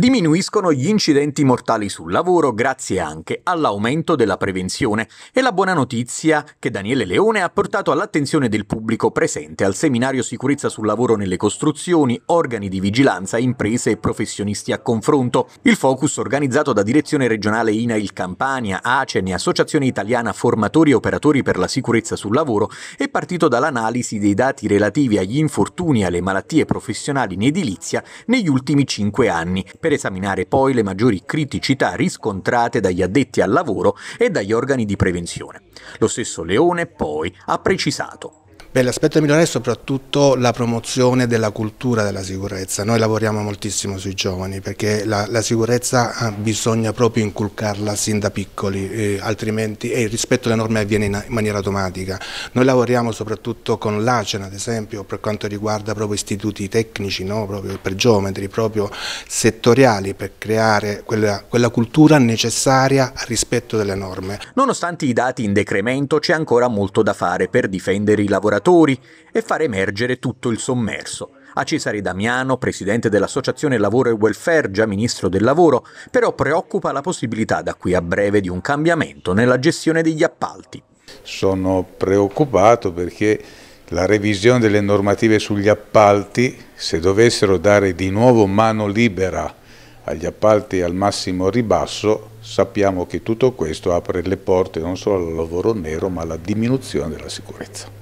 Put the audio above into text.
Diminuiscono gli incidenti mortali sul lavoro grazie anche all'aumento della prevenzione e la buona notizia che Daniele Leone ha portato all'attenzione del pubblico presente al seminario Sicurezza sul lavoro nelle costruzioni, organi di vigilanza, imprese e professionisti a confronto. Il focus organizzato da Direzione Regionale INAIL Campania, ACEN e Associazione Italiana Formatori e Operatori per la Sicurezza sul Lavoro è partito dall'analisi dei dati relativi agli infortuni e alle malattie professionali in edilizia negli ultimi 5 anni per per esaminare poi le maggiori criticità riscontrate dagli addetti al lavoro e dagli organi di prevenzione. Lo stesso Leone poi ha precisato Beh, l'aspetto migliore è soprattutto la promozione della cultura della sicurezza. Noi lavoriamo moltissimo sui giovani perché la, la sicurezza ah, bisogna proprio inculcarla sin da piccoli, eh, altrimenti eh, il rispetto alle norme avviene in, in, maniera automatica. Noi lavoriamo soprattutto con l'ACEN, ad esempio, per quanto riguarda proprio istituti tecnici, no? proprio per geometri, proprio settoriali, per creare quella, quella cultura necessaria al rispetto delle norme. Nonostante i dati in decremento, c'è ancora molto da fare per difendere i lavoratori lavoratori e far emergere tutto il sommerso. A Cesare Damiano, presidente dell'Associazione Lavoro e Welfare, già ministro del lavoro, però preoccupa la possibilità da qui a breve di un cambiamento nella gestione degli appalti. Sono preoccupato perché la revisione delle normative sugli appalti, se dovessero dare di nuovo mano libera agli appalti al massimo ribasso, sappiamo che tutto questo apre le porte non solo al lavoro nero ma alla diminuzione della sicurezza.